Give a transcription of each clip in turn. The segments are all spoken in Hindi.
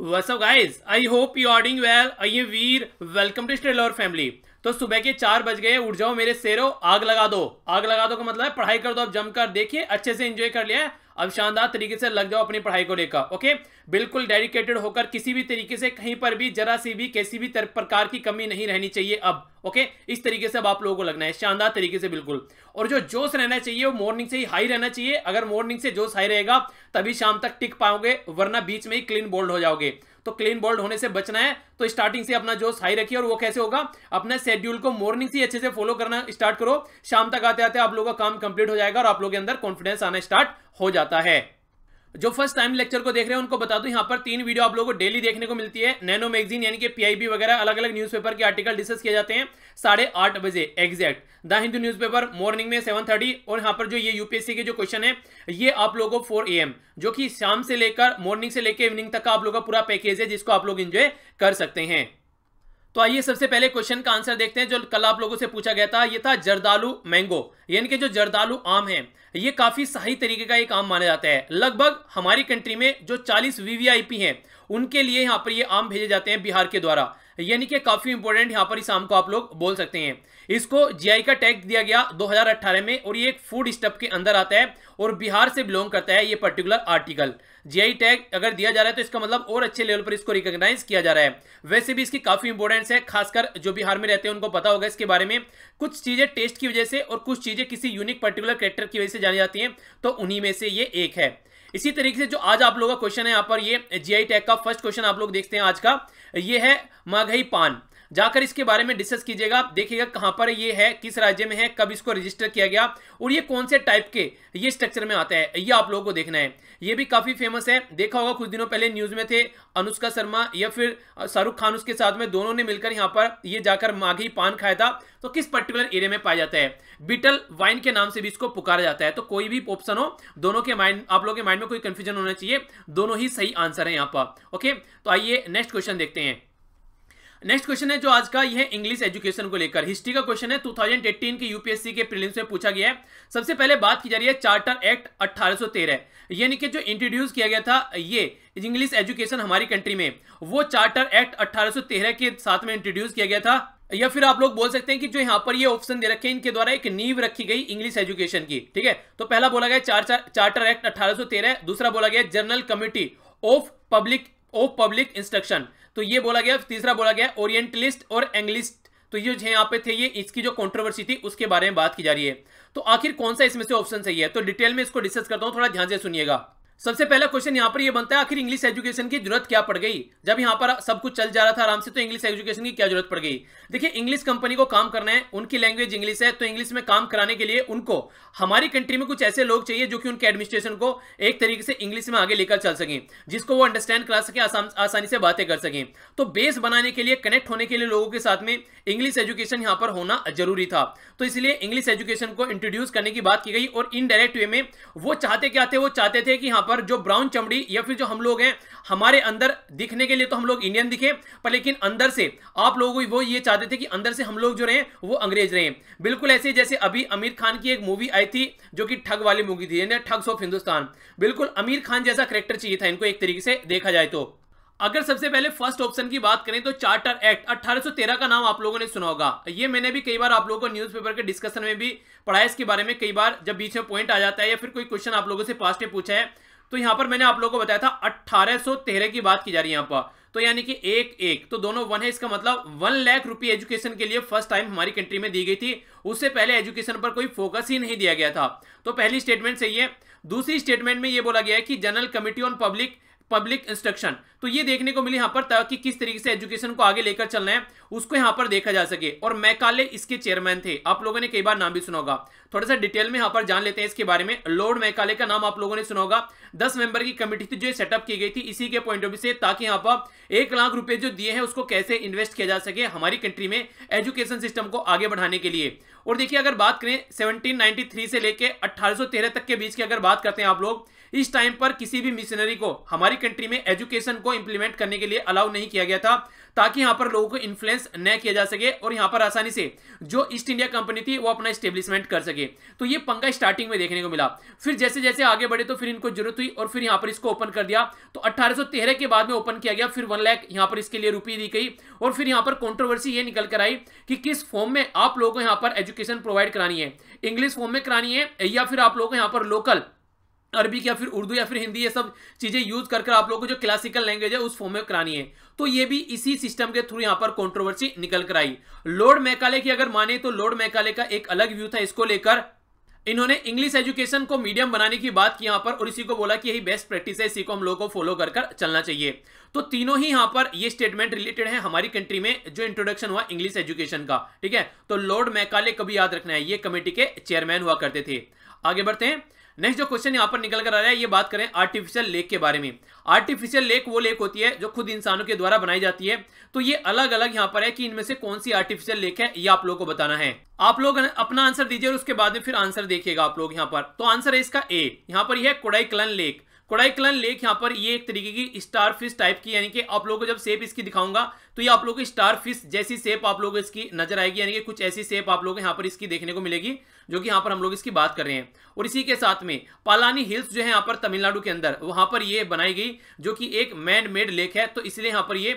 WhatsApp guys I hope you are doing well I we're welcome to stale और फैमिली तो सुबह के चार बज गए उठ जाओ मेरे सेरो आग लगा दो आग लगा दो का मतलब है पढ़ाई कर दो अब जमकर देखिए अच्छे से एंजॉय कर लिया अब शानदार तरीके से लग जाओ अपनी पढ़ाई को लेकर ओके बिल्कुल डेडिकेटेड होकर किसी भी तरीके से कहीं पर भी जरा सी भी किसी भी प्रकार की कमी नहीं रहनी चाहिए अब ओके इस तरीके से अब आप लोगों को लगना है शानदार तरीके से बिल्कुल और जो जोश रहना चाहिए वो मॉर्निंग से ही हाई रहना चाहिए अगर मॉर्निंग से जोश हाई रहेगा तभी शाम तक टिक पाओगे वरना बीच में ही क्लीन बोल्ड हो जाओगे तो क्लीन बोल्ड होने से बचना है तो स्टार्टिंग से अपना जोश हाई रखिए और वो कैसे होगा अपने शेड्यूल को मॉर्निंग से अच्छे से फॉलो करना स्टार्ट करो शाम तक आते आते आप लोगों का काम कंप्लीट हो जाएगा और आप लोग के अंदर कॉन्फिडेंस आना स्टार्ट हो जाता है जो फर्स्ट टाइम लेक्चर को देख रहे हैं उनको बता दूं यहाँ पर तीन वीडियो आप लोगों को डेली देखने को मिलती है नैनो मैगजीन यानी कि पीआईबी वगैरह अलग अलग न्यूज़पेपर के आर्टिकल डिस्कस किए जाते हैं साढ़े आठ बजे exact the Hindu newspaper morning में सेवन थर्टी और यहाँ पर जो ये यूपीएससी के जो क्वेश्चन है ये आप लोगों को फोर ए जो कि शाम से लेकर मॉर्निंग से लेकर इवनिंग तक का आप लोगों का पूरा पैकेज है जिसको आप लोग इंजॉय कर सकते हैं तो आइए सबसे पहले क्वेश्चन का आंसर देखते हैं जो कल आप लोगों से पूछा गया था ये था जर्दालू मैंगो यानी कि जो जर्दालू आम है ये काफ़ी सही तरीके का एक आम माना जाता है लगभग हमारी कंट्री में जो 40 वीवीआईपी हैं उनके लिए यहाँ पर ये आम भेजे जाते हैं बिहार के द्वारा यानी कि काफ़ी इंपॉर्टेंट यहां पर इस आम को आप लोग बोल सकते हैं इसको जीआई का टैग दिया गया 2018 में और ये एक फूड स्टेप के अंदर आता है और बिहार से बिलोंग करता है ये पर्टिकुलर आर्टिकल जीआई टैग अगर दिया जा रहा है तो इसका मतलब और अच्छे लेवल पर इसको रिकॉग्नाइज किया जा रहा है वैसे भी इसकी काफ़ी इंपॉर्टेंस है खासकर जो बिहार में रहते हैं उनको पता होगा इसके बारे में कुछ चीज़ें टेस्ट की वजह से और कुछ चीज़ें किसी यूनिक पर्टिकुलर करेक्टर की वजह से जानी जाती है तो उन्हीं में से ये एक है इसी तरीके से जो आज आप लोगों का क्वेश्चन है यहाँ पर ये जीआई टैग का फर्स्ट क्वेश्चन आप लोग देखते हैं आज का ये है मगही पान जाकर इसके बारे में डिस्कस कीजिएगा आप देखिएगा कहाँ पर ये है किस राज्य में है कब इसको रजिस्टर किया गया और ये कौन से टाइप के ये स्ट्रक्चर में आता है ये आप लोगों को देखना है ये भी काफ़ी फेमस है देखा होगा कुछ दिनों पहले न्यूज़ में थे अनुष्का शर्मा या फिर शाहरुख खान उसके साथ में दोनों ने मिलकर यहाँ पर ये जाकर माघी पान खाया था तो किस पर्टिकुलर एरिया में पाया जाता है बिटल वाइन के नाम से भी इसको पुकारा जाता है तो कोई भी ऑप्शन हो दोनों के माइंड आप लोगों के माइंड में कोई कंफ्यूजन होना चाहिए दोनों ही सही आंसर है यहाँ पर ओके तो आइए नेक्स्ट क्वेश्चन देखते हैं नेक्स्ट क्वेश्चन है जो आज का यह इंग्लिश एजुकेशन को लेकर हिस्ट्री का क्वेश्चन है 2018 के यूपीएससी के प्रीलिम्स में पूछा गया है सबसे पहले बात की जा रही है चार्टर एक्ट 1813 यानी कि जो इंट्रोड्यूस किया गया था ये इंग्लिश एजुकेशन हमारी कंट्री में वो चार्टर एक्ट 1813 के साथ में इंट्रोड्यूस किया गया था या फिर आप लोग बोल सकते हैं कि जो यहाँ पर ये ऑप्शन दे रखे हैं इनके द्वारा एक नींव रखी गई इंग्लिश एजुकेशन की ठीक है तो पहला बोला गया चार चार्टर एक्ट 1813 दूसरा बोला गया general committee of public of public instruction तो ये बोला गया तीसरा बोला गया ओरिएंटलिस्ट और एंग्लिस्ट तो ये जो यहाँ पे थे ये इसकी जो कंट्रोवर्सी थी उसके बारे में बात की जा रही है तो आखिर कौन सा इसमें से ऑप्शन सही है तो डिटेल में इसको डिस्कस करता हूँ थोड़ा ध्यान से सुनिएगा सबसे पहला क्वेश्चन यहाँ पर ये यह बनता है आखिर इंग्लिश एजुकेशन की जरूरत क्या पड़ गई जब यहाँ पर सब कुछ चल जा रहा था आराम से तो इंग्लिश एजुकेशन की क्या जरूरत पड़ गई देखिए इंग्लिश कंपनी को काम करना है उनकी लैंग्वेज इंग्लिश है तो इंग्लिश में काम कराने के लिए उनको हमारी कंट्री में कुछ ऐसे लोग चाहिए जो कि उनके एडमिनिस्ट्रेशन को एक तरीके से इंग्लिश में आगे लेकर चल सकें जिसको वो अंडरस्टैंड करा सके आसानी से बातें कर सकें तो बेस बनाने के लिए कनेक्ट होने के लिए लोगों के साथ में इंग्लिश एजुकेशन यहाँ पर होना जरूरी था तो इसलिए इंग्लिश एजुकेशन को इंट्रोड्यूस करने की बात की गई और इनडायरेक्ट वे में वो चाहते क्या थे वो चाहते थे कि यहाँ पर जो ब्राउन चमड़ी या फिर जो हम लोग हैं हमारे अंदर दिखने के लिए तो हम लोग इंडियन दिखे पर लेकिन अंदर से आप लोग वो ये चाहते थे कि अंदर से हम लोग जो रहे वो अंग्रेज रहे बिल्कुल ऐसे जैसे अभी आमिर खान की एक मूवी आई थी जो कि ठग वाली मूवी थी यानी ठग्स ऑफ हिंदुस्तान बिल्कुल आमिर खान जैसा करेक्टर चाहिए था इनको एक तरीके से देखा जाए तो अगर सबसे पहले फर्स्ट ऑप्शन की बात करें तो चार्टर एक्ट 1813 का नाम आप लोगों ने सुना होगा ये मैंने भी कई बार आप लोगों को न्यूज़पेपर के डिस्कशन में भी पढ़ाया इसके बारे में कई बार जब बीच में पॉइंट आ जाता है या फिर कोई क्वेश्चन आप लोगों से पास्ट में पूछा है तो यहां पर मैंने आप लोगों को बताया था अट्ठारह की बात की जा रही है यहां पर तो यानी कि एक एक तो दोनों वन है इसका मतलब वन लाख रुपए एजुकेशन के लिए फर्स्ट टाइम हमारी कंट्री में दी गई थी उससे पहले एजुकेशन पर कोई फोकस ही नहीं दिया गया था तो पहली स्टेटमेंट सही है दूसरी स्टेटमेंट में यह बोला गया है कि general committee on public public instruction तो ये देखने को मिली यहाँ पर ताकि किस तरीके से एजुकेशन को आगे लेकर चलना है उसको यहाँ पर देखा जा सके और मैकाले इसके चेयरमैन थे आप लोगों ने कई बार नाम भी सुना होगा थोड़ा सा डिटेल में यहाँ पर जान लेते हैं इसके बारे में लॉर्ड मैकाले का नाम आप लोगों ने सुना होगा दस मेंबर की कमेटी थी जो सेटअप की गई थी इसी के पॉइंट ऑफ व्यू से ताकि यहाँ पर एक लाख रुपए जो दिए हैं उसको कैसे इन्वेस्ट किया जा सके हमारी कंट्री में एजुकेशन सिस्टम को आगे बढ़ाने के लिए और देखिए अगर बात करें सेवनटीन से लेकर 1813 तक के बीच की अगर बात करते हैं आप लोग इस टाइम पर किसी भी मिशनरी को हमारी कंट्री में एजुकेशन को इंप्लीमेंट करने के लिए अलाउ नहीं किया गया था ताकि यहाँ पर लोगों को इन्फ्लुएंस न किया जा सके और यहाँ पर आसानी से जो ईस्ट इंडिया कंपनी थी वो अपना स्टेब्लिशमेंट कर सके तो ये पंगा स्टार्टिंग में देखने को मिला फिर जैसे जैसे आगे बढ़े तो फिर इनको जरूरत हुई और फिर यहाँ पर इसको ओपन कर दिया तो अट्ठारह के बाद में ओपन किया गया फिर वन लैख यहाँ पर इसके लिए रुपये दी गई और फिर यहाँ पर कॉन्ट्रोवर्सी ये निकल कर आई कि किस फॉर्म में आप लोगों को यहाँ पर एजुकेशन प्रोवाइड करानी है इंग्लिश फॉर्म में करानी है या फिर आप लोगों को यहाँ पर लोकल अरबी या फिर उर्दू या फिर हिंदी ये सब चीज़ें यूज कर कर आप लोगों को जो क्लासिकल लैंग्वेज है उस फॉर्म में करानी है तो ये भी इसी सिस्टम के थ्रू यहाँ पर कंट्रोवर्सी निकल कर आई लॉर्ड मैकाले की अगर माने तो लॉर्ड मैकाले का एक अलग व्यू था इसको लेकर इन्होंने इंग्लिश एजुकेशन को मीडियम बनाने की बात की यहाँ पर और इसी को बोला कि यही बेस्ट प्रैक्टिस है इसी को हम लोगों को फॉलो कर कर चलना चाहिए तो तीनों ही यहाँ पर ये स्टेटमेंट रिलेटेड है हमारी कंट्री में जो इंट्रोडक्शन हुआ इंग्लिश एजुकेशन का ठीक है तो लॉर्ड मैकाले कभी याद रखना है ये कमेटी के चेयरमैन हुआ करते थे आगे बढ़ते हैं नेक्स्ट जो क्वेश्चन यहाँ पर निकल कर आ रहा है ये बात करें आर्टिफिशियल लेक के बारे में आर्टिफिशियल लेक वो लेक होती है जो खुद इंसानों के द्वारा बनाई जाती है तो ये अलग अलग यहाँ पर है कि इनमें से कौन सी आर्टिफिशियल लेक है ये आप लोगों को बताना है आप लोग अपना आंसर दीजिए और उसके बाद में फिर आंसर देखिएगा आप लोग यहाँ पर तो आंसर है इसका ए यहाँ पर यह है कोडाईकलन लेक कोडाईकलन लेक यहाँ पर ये एक तरीके की स्टार फिश टाइप की यानी कि आप लोगों को जब सेप इसकी दिखाऊंगा तो ये आप लोगों को स्टार फिश जैसी सेप आप लोगों को इसकी नजर आएगी यानी कि कुछ ऐसी सेप आप लोगों को यहाँ पर इसकी देखने को मिलेगी जो कि यहाँ पर हम लोग इसकी बात कर रहे हैं और इसी के साथ में पालानी हिल्स जो है यहाँ पर तमिलनाडु के अंदर वहां पर ये बनाई गई जो कि एक मैन मेड लेक है तो इसलिए यहाँ पर ये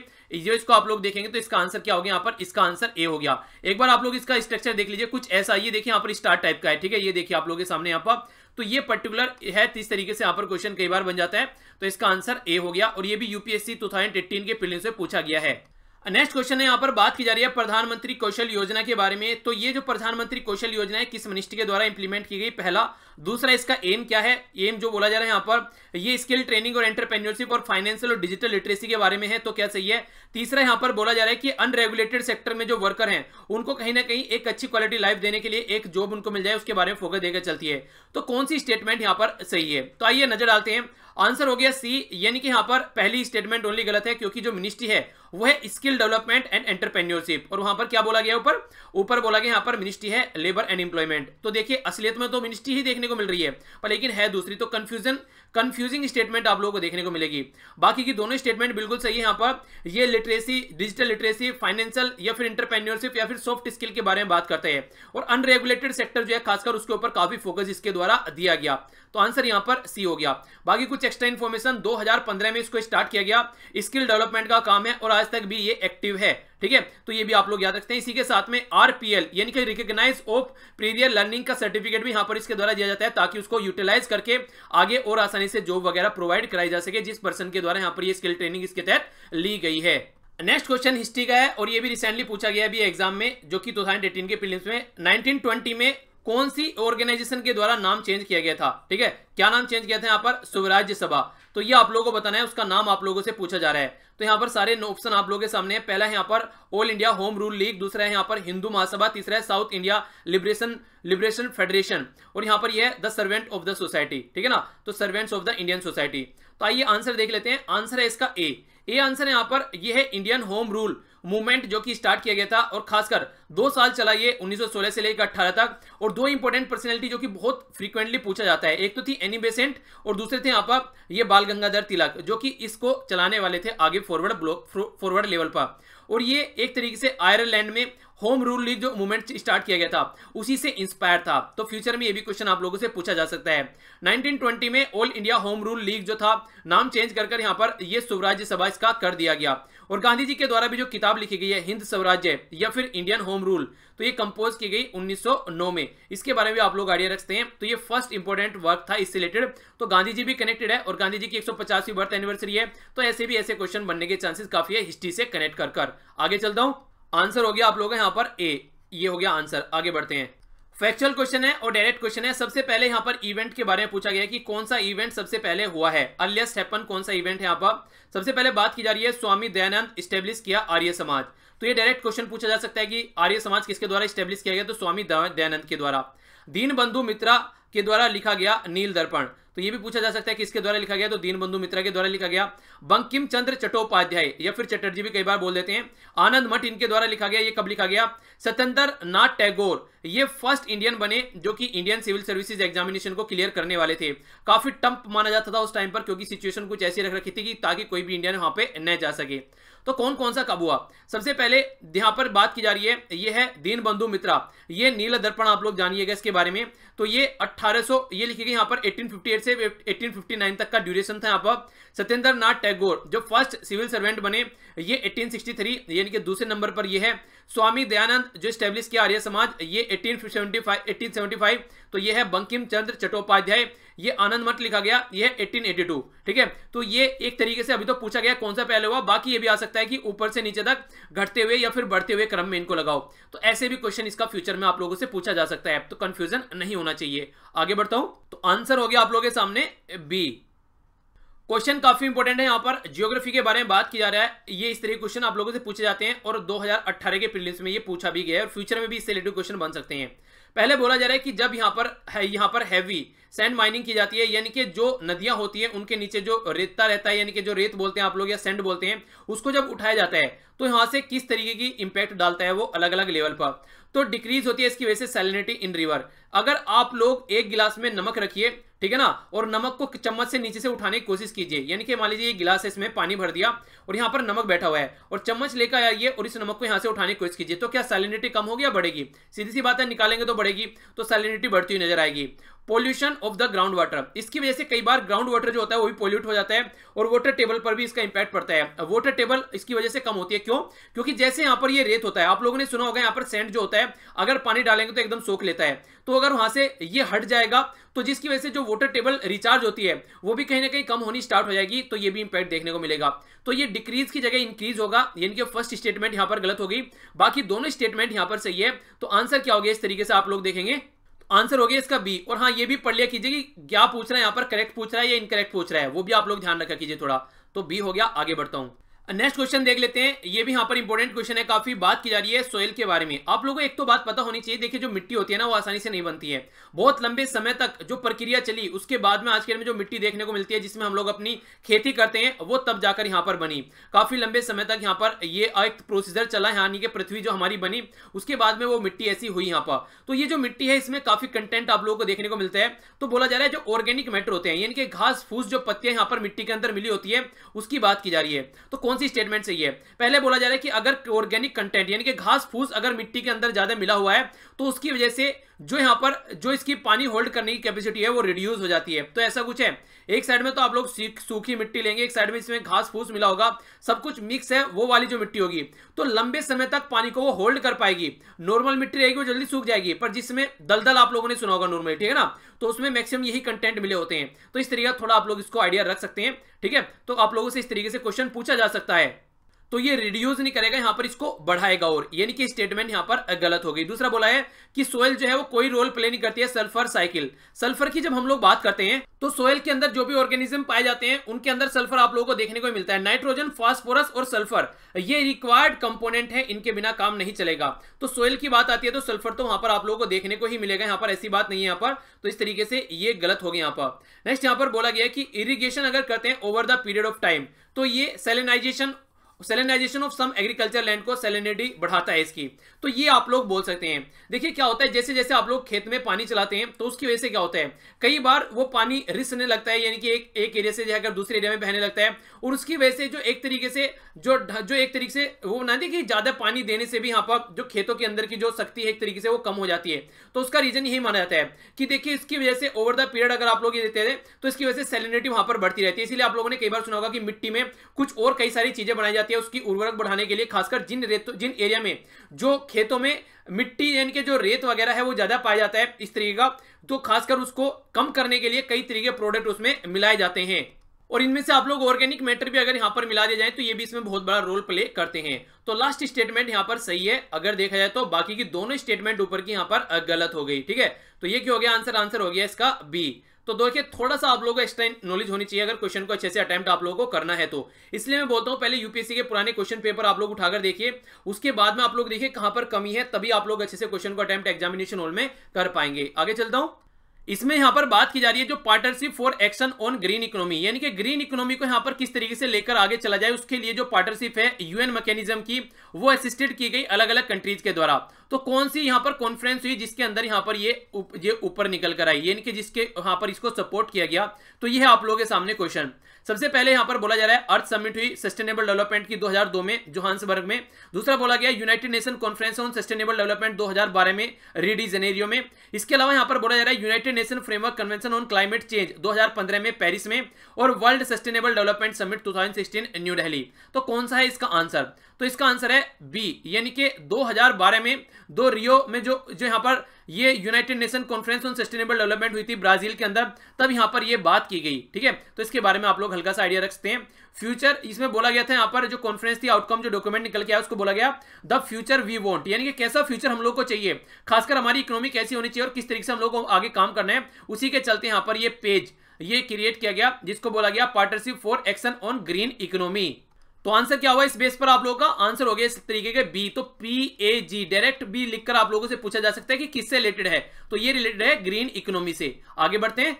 जो इसको आप लोग देखेंगे तो इसका आंसर क्या हो गया यहाँ पर इसका आंसर ए हो गया एक बार आप लोग इसका स्ट्रक्चर देख लीजिए कुछ ऐसा ये देखिए यहाँ पर स्टार टाइप का है ठीक है ये देखिए आप लोग के सामने यहाँ पर तो ये पर्टिकुलर है इस तरीके से यहाँ पर क्वेश्चन कई बार बन जाता है तो इसका आंसर ए हो गया और ये भी यूपीएससी टू के प्रिलिम्स से पूछा गया है नेक्स्ट क्वेश्चन है यहाँ पर बात की जा रही है प्रधानमंत्री कौशल योजना के बारे में तो ये जो प्रधानमंत्री कौशल योजना है किस मिनिस्ट्री के द्वारा इंप्लीमेंट की गई पहला दूसरा इसका एम क्या है एम जो बोला जा रहा है यहाँ पर ये स्किल ट्रेनिंग और एंटरप्रेन्योरशिप और फाइनेंशियल और डिजिटल लिटरेसी के बारे में है तो क्या सही है तीसरा यहाँ पर बोला जा रहा है कि अनरेगुलेटेड सेक्टर में जो वर्कर है उनको कहीं ना कहीं एक अच्छी क्वालिटी लाइफ देने के लिए एक जॉब उनको मिल जाए उसके बारे में फोकस देकर चलती है तो कौन सी स्टेटमेंट यहाँ पर सही है तो आइए नजर डालते हैं आंसर हो गया सी यानी कि यहां पर पहली स्टेटमेंट ओनली गलत है क्योंकि जो मिनिस्ट्री है वो है स्किल डेवलपमेंट एंड एंटरप्रेन्योरशिप और वहां पर क्या बोला गया ऊपर ऊपर बोला गया यहां पर मिनिस्ट्री है लेबर एंड एम्प्लॉयमेंट तो देखिए असलियत में तो मिनिस्ट्री ही देखने को मिल रही है पर लेकिन है दूसरी तो कंफ्यूजन कंफ्यूजिंग स्टेटमेंट आप लोगों को देखने को मिलेगी बाकी की दोनों स्टेटमेंट बिल्कुल सही है यहाँ पर ये लिटरेसी डिजिटल लिटरेसी फाइनेंशियल या फिर इंटरप्रेन्योरशिप या फिर सॉफ्ट स्किल के बारे में बात करते हैं और अनरेगुलेटेड सेक्टर जो है खासकर उसके ऊपर काफी फोकस इसके द्वारा दिया गया तो आंसर यहाँ पर सी हो गया बाकी कुछ कुछ एक्स्ट्रा इन्फॉर्मेशन 2015 में इसको स्टार्ट किया गया स्किल डेवलपमेंट का काम है और आज तक भी ये एक्टिव है ठीक है तो ये भी आप लोग याद रखते हैं इसी के साथ में आरपीएल यानी कि रिकग्नाइज ऑफ प्रीवियर लर्निंग का सर्टिफिकेट भी यहाँ पर इसके द्वारा दिया जाता है ताकि उसको यूटिलाइज करके आगे और आसानी से जॉब वगैरह प्रोवाइड कराई जा सके जिस पर्सन के द्वारा यहाँ पर ये स्किल ट्रेनिंग इसके तहत ली गई है नेक्स्ट क्वेश्चन हिस्ट्री का है और ये भी रिसेंटली पूछा गया अभी एग्जाम में जो कि 2018 के प्रीलिम्स में 1920 में कौन सी ऑर्गेनाइजेशन के द्वारा नाम चेंज किया गया था ठीक है क्या नाम चेंज किया था यहाँ पर स्वराज्य सभा तो ये आप लोगों को बताना है उसका नाम आप लोगों से पूछा जा रहा है तो यहाँ पर सारे ऑप्शन आप लोगों के सामने है पहला है यहाँ पर all India home rule league दूसरा है यहाँ पर हिंदू महासभा तीसरा है south India liberation liberation federation और यहाँ पर यह है the servant of the society ठीक है ना तो servants of the Indian society तो आइए आंसर देख लेते हैं आंसर है इसका ए ए आंसर है यहाँ पर यह है इंडियन होम रूल मूवमेंट जो कि स्टार्ट किया गया था और खासकर दो साल चला ये 1916 से लेकर अट्ठारह तक और दो इंपॉर्टेंट पर्सनैलिटी जो कि बहुत फ्रीक्वेंटली पूछा जाता है एक तो थी एनी बेसेंट और दूसरे थे यहाँ पर ये बाल गंगाधर तिलक जो कि इसको चलाने वाले थे आगे फॉरवर्ड ब्लॉक फॉरवर्ड लेवल पर और ये एक तरीके से आयरलैंड में होम रूल लीग जो मूवमेंट स्टार्ट किया गया था उसी से इंस्पायर था तो फ्यूचर में ये भी क्वेश्चन आप लोगों से पूछा जा सकता है 1920 में all India home rule league जो था नाम चेंज कर यहां यहाँ पर ये स्वराज्य सभा इसका कर दिया गया और गांधी जी के द्वारा भी जो किताब लिखी गई है हिंद स्वराज्य या फिर इंडियन होम रूल तो ये कंपोज की गई 1909 में इसके बारे में आप लोग आइडिया रखते हैं तो ये फर्स्ट इंपॉर्टेंट वर्क था इससे रिलेटेड तो गांधी जी भी कनेक्टेड है और गांधी जी की एक बर्थ एनिवर्सरी है तो ऐसे भी ऐसे क्वेश्चन बनने के चांसेस काफी है हिस्ट्री से कनेक्ट कर आगे चलता हूं आंसर हो गया आप लोग यहाँ पर ए ये हो गया आंसर आगे बढ़ते हैं फैक्चुअल क्वेश्चन है और डायरेक्ट क्वेश्चन है सबसे पहले यहाँ पर इवेंट के बारे में पूछा गया कि कौन सा इवेंट सबसे पहले हुआ है अर्लियस्ट हैपन कौन सा इवेंट है यहाँ पर सबसे पहले बात की जा रही है स्वामी दयानंद स्टेब्लिश किया आर्य समाज तो ये डायरेक्ट क्वेश्चन पूछा जा सकता है कि आर्य समाज किसके द्वारा स्टेब्लिश किया गया तो स्वामी दयानंद के द्वारा दीन बंधु मित्रा के द्वारा लिखा गया नील दर्पण तो ये भी पूछा जा सकता है किसके द्वारा लिखा गया तो दीन बंधु मित्रा के द्वारा लिखा गया बंकिम चंद्र चट्टोपाध्याय या फिर चटर्जी भी कई बार बोल देते हैं आनंद मठ इनके द्वारा लिखा गया ये कब लिखा गया सतेंद्र नाथ टैगोर ये फर्स्ट इंडियन बने जो कि इंडियन सिविल सर्विसेज एग्जामिनेशन को क्लियर करने वाले थे काफी टंप माना जाता था उस टाइम पर क्योंकि सिचुएशन कुछ ऐसी रख रखी थी कि ताकि कोई भी इंडियन वहां पर न जा सके तो कौन कौन सा काबू हुआ सबसे पहले यहां पर बात की जा रही है ये है दीन बंधु मित्रा ये नील दर्पण आप लोग जानिएगा इसके बारे में तो ये 1800 ये लिखेगा यहाँ पर 1858 से 1859 तक का ड्यूरेशन था यहाँ पर सत्येंद्र नाथ टैगोर जो फर्स्ट सिविल सर्वेंट बने ये 1863 यानी कि दूसरे नंबर पर ये है स्वामी दयानंद जो स्टैब्लिश किया आर्य समाज ये 1875 1875 तो ये है बंकिम चंद्र चट्टोपाध्याय ये आनंद मठ लिखा गया ये 1882 ठीक है तो ये एक तरीके से अभी तो पूछा गया कौन सा पहले हुआ बाकी ये भी आ सकता सकता है कि ऊपर से नीचे तक घटते हुए या फिर बढ़ते हुए क्रम में इनको लगाओ तो ऐसे भी क्वेश्चन इसका फ्यूचर में आप लोगों से पूछा जा सकता है तो कंफ्यूजन नहीं होना चाहिए आगे बढ़ता हूं तो आंसर हो गया आप लोगों के सामने बी क्वेश्चन काफी इंपॉर्टेंट है यहाँ पर जियोग्राफी के बारे में बात की जा रहा है ये इस तरह के क्वेश्चन आप लोगों से पूछे जाते हैं और 2018 के प्रीलिम्स में ये पूछा भी गया है और फ्यूचर में भी इससे रिलेटेड क्वेश्चन बन सकते हैं पहले बोला जा रहा है कि जब यहाँ पर है यहाँ पर हैवी सैंड माइनिंग की जाती है यानी कि जो नदियां होती हैं उनके नीचे जो रेता रहता है यानी कि जो रेत बोलते हैं आप लोग या सैंड बोलते हैं उसको जब उठाया जाता है तो यहाँ से किस तरीके की इंपैक्ट डालता है वो अलग अलग लेवल पर तो डिक्रीज होती है इसकी वजह से सैलिनिटी इन रिवर अगर आप लोग एक गिलास में नमक रखिए ठीक है ना और नमक को चम्मच से नीचे से उठाने की कोशिश कीजिए यानी कि मान लीजिए ये गिलास है इसमें पानी भर दिया और यहाँ पर नमक बैठा हुआ है और चम्मच लेकर आइए और इस नमक को यहाँ से उठाने की कोशिश कीजिए तो क्या सैलिनिटी कम होगी या बढ़ेगी सीधी सी बात है निकालेंगे तो बढ़ेगी तो सैलिनिटी बढ़ती हुई नजर आएगी pollution of the ground water इसकी वजह से कई बार ग्राउंड वाटर जो होता है वो भी पोल्यूट हो जाता है और वाटर टेबल पर भी इसका इंपैक्ट पड़ता है वाटर टेबल इसकी वजह से कम होती है क्यों क्योंकि जैसे यहाँ पर ये रेत होता है आप लोगों ने सुना होगा यहाँ पर सेंट जो होता है अगर पानी डालेंगे तो एकदम सोख लेता है तो अगर वहां से ये हट जाएगा तो जिसकी वजह से जो वाटर टेबल रिचार्ज होती है वो भी कहीं ना कहीं कम होनी स्टार्ट हो जाएगी तो ये भी इंपैक्ट देखने को मिलेगा तो ये डिक्रीज की जगह इंक्रीज होगा यानी कि फर्स्ट स्टेटमेंट यहाँ पर गलत होगी बाकी दोनों स्टेटमेंट यहाँ पर सही है तो आंसर क्या होगा इस तरीके से आप लोग देखेंगे आंसर हो गया इसका बी और हाँ ये भी पढ़ लिया कीजिए कि क्या पूछ रहा है यहाँ पर करेक्ट पूछ रहा है या इनकरेक्ट पूछ रहा है वो भी आप लोग ध्यान रखा कीजिए थोड़ा तो बी हो गया आगे बढ़ता हूँ नेक्स्ट क्वेश्चन देख लेते हैं ये भी यहाँ पर इंपॉर्टेंट क्वेश्चन है काफी बात की जा रही है सोयल के बारे में आप लोगों को एक तो बात पता होनी चाहिए देखिए जो मिट्टी होती है ना वो आसानी से नहीं बनती है बहुत लंबे समय तक जो प्रक्रिया चली उसके बाद में आज के में जो मिट्टी देखने को मिलती है जिसमें हम लोग अपनी खेती करते हैं वो तब जाकर यहाँ पर बनी काफी लंबे समय तक यहाँ पर ये एक प्रोसीजर चला है यानी कि पृथ्वी जो हमारी बनी उसके बाद में वो मिट्टी ऐसी हुई यहाँ पर तो ये जो मिट्टी है इसमें काफी कंटेंट आप लोगों को देखने को मिलता है तो बोला जा रहा है जो ऑर्गेनिक मैटर होते हैं यानी कि घास फूस जो पत्तियां यहाँ पर मिट्टी के अंदर मिली होती है उसकी बात की जा रही है तो कौन सी स्टेटमेंट सही है पहले बोला जा रहा है कि अगर ऑर्गेनिक कंटेंट यानी कि घास फूस अगर मिट्टी के अंदर ज़्यादा मिला हुआ है तो उसकी वजह से जो यहाँ पर जो इसकी पानी होल्ड करने की कैपेसिटी है वो रिड्यूस हो जाती है तो ऐसा कुछ है एक साइड में तो आप लोग सूखी मिट्टी लेंगे एक साइड में इसमें घास फूस मिला होगा सब कुछ मिक्स है वो वाली जो मिट्टी होगी तो लंबे समय तक पानी को वो होल्ड कर पाएगी नॉर्मल मिट्टी रहेगी वो जल्दी सूख जाएगी पर जिसमें दलदल आप लोगों ने सुना होगा नॉर्मल ठीक है ना तो उसमें मैक्सिमम यही कंटेंट मिले होते हैं तो इस तरीके थोड़ा आप लोग इसको आइडिया रख सकते हैं ठीक है तो आप लोगों से इस तरीके से क्वेश्चन पूछा जा सकता है तो ये रिड्यूस नहीं करेगा यहां पर इसको बढ़ाएगा और यानी कि स्टेटमेंट यहां पर गलत हो गई दूसरा बोला है कि सोयल जो है वो कोई रोल प्ले नहीं करती है सल्फर साइकिल सल्फर की जब हम लोग बात करते हैं तो सोयल के अंदर जो भी ऑर्गेनिज्म पाए जाते हैं उनके अंदर सल्फर आप लोगों को देखने को मिलता है नाइट्रोजन फॉस्फोरस और सल्फर ये रिक्वायर्ड कंपोनेंट है इनके बिना काम नहीं चलेगा तो सोयल की बात आती है तो सल्फर तो वहां पर आप लोगों को देखने को ही मिलेगा यहां पर ऐसी बात नहीं है यहां पर तो इस तरीके से ये गलत हो गया यहां पर नेक्स्ट यहां पर बोला गया कि इरिगेशन अगर करते हैं over the period of time तो ये salinisation salinisation of some agriculture land को सेलेनिटी बढ़ाता है इसकी तो ये आप लोग बोल सकते हैं देखिए क्या होता है जैसे जैसे आप लोग खेत में पानी चलाते हैं तो उसकी वजह से क्या होता है कई बार वो पानी रिसने लगता है यानी कि एक एक एरिया से जाकर दूसरे एरिया में बहने लगता है और उसकी वजह से जो एक तरीके से जो जो एक तरीके से वो ना कि ज्यादा पानी देने से भी यहाँ पर जो खेतों के अंदर की जो शक्ति है एक तरीके से वो कम हो जाती है तो उसका रीजन यही माना जाता है कि देखिए इसकी वजह से ओवर द पीरियड अगर आप लोग ये देते थे तो इसकी वजह से सेलिनिटी वहां पर बढ़ती रहती है इसलिए आप लोगों ने कई बार सुना होगा कि मिट्टी में कुछ और कई सारी चीजें बनाई जाती है करके उसकी उर्वरक बढ़ाने के लिए खासकर जिन रेत जिन एरिया में जो खेतों में मिट्टी यानी कि जो रेत वगैरह है वो ज़्यादा पाया जाता है इस तरीके का तो खासकर उसको कम करने के लिए कई तरीके प्रोडक्ट उसमें मिलाए जाते हैं और इनमें से आप लोग ऑर्गेनिक मैटर भी अगर यहाँ पर मिला दिया जाए तो ये भी इसमें बहुत बड़ा रोल प्ले करते हैं तो लास्ट स्टेटमेंट यहाँ पर सही है अगर देखा जाए तो बाकी की दोनों स्टेटमेंट ऊपर की यहाँ पर गलत हो गई ठीक है तो ये क्यों हो गया आंसर आंसर हो गया इसका बी तो देखिए थोड़ा सा आप लोगों को एक्स्ट्रा नॉलेज होनी चाहिए अगर क्वेश्चन को अच्छे से अटैम्प्ट आप लोगों को करना है तो इसलिए मैं बोलता हूँ पहले यूपीएससी के पुराने क्वेश्चन पेपर आप लोग उठाकर देखिए उसके बाद में आप लोग देखिए कहां पर कमी है तभी आप लोग अच्छे से क्वेश्चन को अटैम्प्ट एग्जामिनेशन हॉल में कर पाएंगे आगे चलता हूँ इसमें यहां पर बात की जा रही है जो partnership for action on green economy यानी कि ग्रीन इकोनॉमी को यहां पर किस तरीके से लेकर आगे चला जाए उसके लिए जो पार्टनरशिप है यूएन मैकेनिज्म की वो असिस्टेड की गई अलग अलग कंट्रीज के द्वारा तो कौन सी यहां पर कॉन्फ्रेंस हुई जिसके अंदर यहां पर ये ये ऊपर निकल कर आई यानी कि जिसके यहां पर इसको सपोर्ट किया गया तो यह आप लोगों के सामने क्वेश्चन सबसे पहले यहाँ पर बोला जा रहा है अर्थ समिट हुई सस्टेनेबल डेवलपमेंट की 2002 में जोहान्सबर्ग में दूसरा बोला गया United Nation conference on sustainable development 2012 में रीडी जेनेरियो में इसके अलावा यहाँ पर बोला जा रहा है United Nation framework convention on climate change दो में पेरिस में और world sustainable development summit two New Delhi तो कौन सा है इसका आंसर तो इसका आंसर है बी यानी कि 2012 में दो रियो में जो जो यहां पर ये United Nation conference on sustainable development हुई थी ब्राजील के अंदर तब यहां पर ये बात की गई ठीक है तो इसके बारे में आप लोग हल्का सा आइडिया रखते हैं फ्यूचर इसमें बोला गया था यहां पर जो कॉन्फ्रेंस थी आउटकम जो डॉक्यूमेंट निकल के आया उसको बोला गया द फ्यूचर वी वॉन्ट यानी कि कैसा फ्यूचर हम लोग को चाहिए खासकर हमारी इकोनॉमी कैसी होनी चाहिए और किस तरीके से हम लोग को आगे काम करना है उसी के चलते यहां पर ये पेज ये क्रिएट किया गया जिसको बोला गया partnership for action on green economy तो आंसर क्या हुआ इस बेस पर आप लोगों का आंसर हो गया इस तरीके के बी तो P A G direct B लिखकर आप लोगों से पूछा जा सकता है कि किससे रिलेटेड है तो ये रिलेटेड है ग्रीन इकोनॉमी से आगे बढ़ते हैं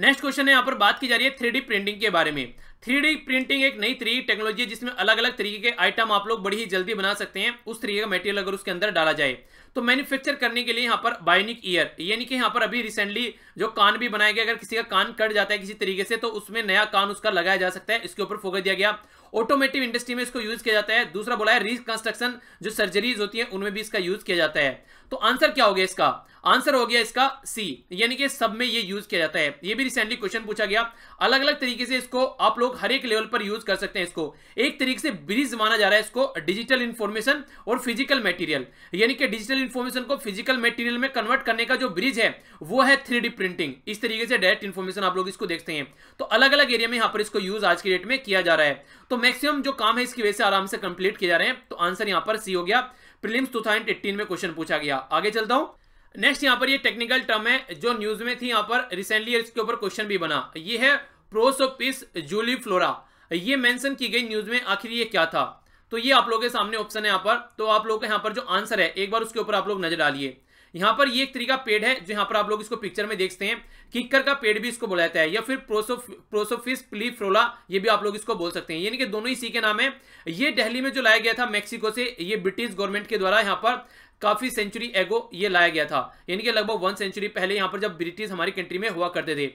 नेक्स्ट क्वेश्चन है यहां पर बात की जा रही है थ्री प्रिंटिंग के बारे में थ्री प्रिंटिंग एक नई थ्री टेक्नोलॉजी है जिसमें अलग अलग तरीके के आइटम आप लोग बड़ी ही जल्दी बना सकते हैं उस तरीके का मटेरियल अगर उसके अंदर डाला जाए तो मैन्युफैक्चर करने के लिए यहाँ पर बायोनिक ईयर यानी कि यहाँ पर अभी रिसेंटली जो कान भी बनाया गया अगर किसी का कान कट जाता है किसी तरीके से तो उसमें नया कान उसका लगाया जा सकता है इसके ऊपर फोकस दिया गया ऑटोमेटिव इंडस्ट्री में इसको यूज किया जाता है दूसरा बोला है रिकंस्ट्रक्शन जो सर्जरीज होती है उनमें भी इसका यूज किया जाता है तो आंसर क्या हो गया इसका आंसर हो गया इसका सी यानी कि सब में ये यूज किया जाता है ये भी रिसेंटली क्वेश्चन पूछा गया अलग अलग तरीके से इसको आप लोग हर एक लेवल पर यूज कर सकते हैं इसको एक तरीके से ब्रिज माना जा रहा है इसको डिजिटल इंफॉर्मेशन और फिजिकल मटेरियल यानी कि डिजिटल इंफॉर्मेशन को फिजिकल मटेरियल में कन्वर्ट करने का जो ब्रिज है वो है थ्री प्रिंटिंग इस तरीके से डायरेक्ट इन्फॉर्मेशन आप लोग इसको देखते हैं तो अलग अलग एरिया में यहां पर इसको यूज आज के डेट में किया जा रहा है तो मैक्सिमम जो काम है इसकी वजह से आराम से कंप्लीट किए जा रहे हैं तो आंसर यहाँ पर सी हो गया प्रिलिम्स 2018 में क्वेश्चन पूछा गया आगे चलता हूँ नेक्स्ट यहाँ पर ये टेक्निकल टर्म है जो न्यूज में थी यहाँ पर रिसेंटली इसके ऊपर क्वेश्चन भी बना ये है प्रोसोपिस जूली फ्लोरा ये मेंशन की गई न्यूज में आखिर ये क्या था तो ये आप लोगों के सामने ऑप्शन है यहाँ पर तो आप लोग यहाँ पर जो आंसर है एक बार उसके ऊपर आप लोग नजर डालिए यहाँ पर ये एक तरीका पेड़ है जो यहाँ पर आप लोग इसको पिक्चर में देखते हैं किक्कर का पेड़ भी इसको बोला जाता है या फिर प्रोसोफिस प्लीफ्रोला ये भी आप लोग इसको बोल सकते हैं यानी कि दोनों ही सी के नाम है ये दिल्ली में जो लाया गया था मैक्सिको से ये ब्रिटिश गवर्नमेंट के द्वारा यहाँ पर काफी सेंचुरी एगो ये लाया गया था यानी कि लगभग वन सेंचुरी पहले यहाँ पर जब ब्रिटिश हमारी कंट्री में हुआ करते थे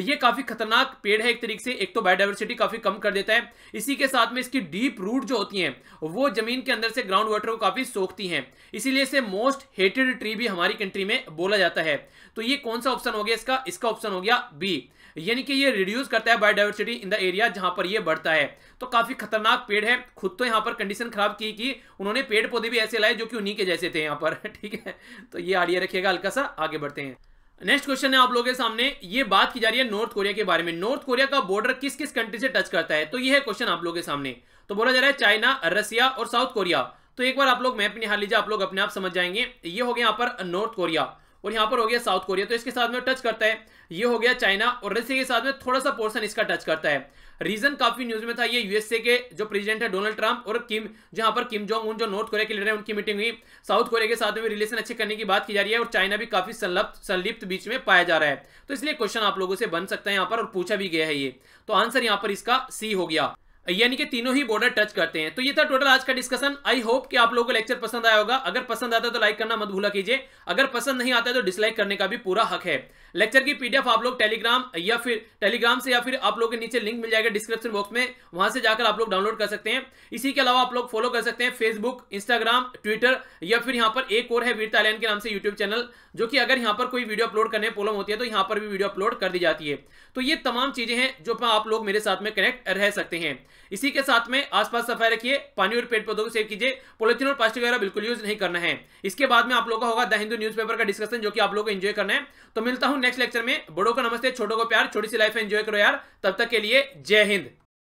ये काफी खतरनाक पेड़ है एक तरीके से एक तो बायोडाइवर्सिटी काफी कम कर देता है इसी के साथ में इसकी डीप रूट जो होती हैं वो जमीन के अंदर से ग्राउंड वाटर को काफी सोखती हैं इसीलिए इसे मोस्ट हेटेड ट्री भी हमारी कंट्री में बोला जाता है तो ये कौन सा ऑप्शन हो गया इसका इसका ऑप्शन हो गया बी यानी कि ये रिड्यूस करता है बायोडाइवर्सिटी इन द एरिया जहां पर ये बढ़ता है तो काफी खतरनाक पेड़ है खुद तो यहाँ पर कंडीशन खराब की कि उन्होंने पेड़ पौधे भी ऐसे लाए जो कि उन्हीं के जैसे थे यहां पर ठीक है तो ये आइडिया रखिएगा हल्का सा आगे बढ़ते हैं नेक्स्ट क्वेश्चन है आप लोगों के सामने ये बात की जा रही है नॉर्थ कोरिया के बारे में नॉर्थ कोरिया का बॉर्डर किस किस कंट्री से टच करता है तो ये है क्वेश्चन आप लोगों के सामने तो बोला जा रहा है चाइना रसिया और साउथ कोरिया तो एक बार आप लोग मैप निहाल लीजिए आप लोग अपने आप समझ जाएंगे ये हो गया यहाँ पर नॉर्थ कोरिया और यहां पर हो गया साउथ कोरिया तो इसके साथ में टच करता है ये हो गया चाइना और रशिया के साथ में थोड़ा सा पोर्सन इसका टच करता है रीजन काफी न्यूज में था ये यूएसए के जो प्रेसिडेंट है डोनाल्ड ट्रंप और किम जहां पर किम जोंग उन जो नॉर्थ कोरिया के लीडर है उनकी मीटिंग हुई साउथ कोरिया के साथ में रिलेशन अच्छे करने की बात की जा रही है और चाइना भी काफी संलिप्त संलिप्त बीच में पाया जा रहा है तो इसलिए क्वेश्चन आप लोगों से बन सकता है यहां पर और पूछा भी गया है ये तो आंसर यहां पर इसका सी हो गया यानी कि तीनों ही बॉर्डर टच करते हैं तो ये था टोटल आज का डिस्कशन आई होप कि आप लोगों को लेक्चर पसंद आया होगा अगर पसंद आता है तो लाइक करना मत भूला कीजिए अगर पसंद नहीं आता है तो डिसलाइक करने का भी पूरा हक है लेक्चर की पीडीएफ आप लोग टेलीग्राम या फिर टेलीग्राम से या फिर आप लोग के नीचे लिंक मिल जाएगा डिस्क्रिप्शन बॉक्स में वहां से जाकर आप लोग डाउनलोड कर सकते हैं इसी के अलावा आप लोग फॉलो कर सकते हैं फेसबुक इंस्टाग्राम ट्विटर या फिर यहाँ पर एक और है वीर तालियान के नाम से यूट्यूब चैनल जो कि अगर यहाँ पर कोई वीडियो अपलोड करने में प्रॉब्लम होती है तो यहाँ पर भी वीडियो अपलोड कर दी जाती है तो ये तमाम चीजें हैं जो आप लोग मेरे साथ में कनेक्ट रह सकते हैं इसी के साथ में आसपास सफाई रखिए पानी और पेड़ पौधों को सेव कीजिए पोलिथिन और प्लास्टिक वगैरह बिल्कुल यूज नहीं करना है इसके बाद में आप लोगों का होगा द हिंदू न्यूज़पेपर का डिस्कशन जो कि आप लोग को एंजॉय करना है तो मिलता हूँ नेक्स्ट लेक्चर में बड़ों को नमस्ते छोटों को प्यार छोटी सी लाइफ एंजॉय करो यार तब तक के लिए जय हिंद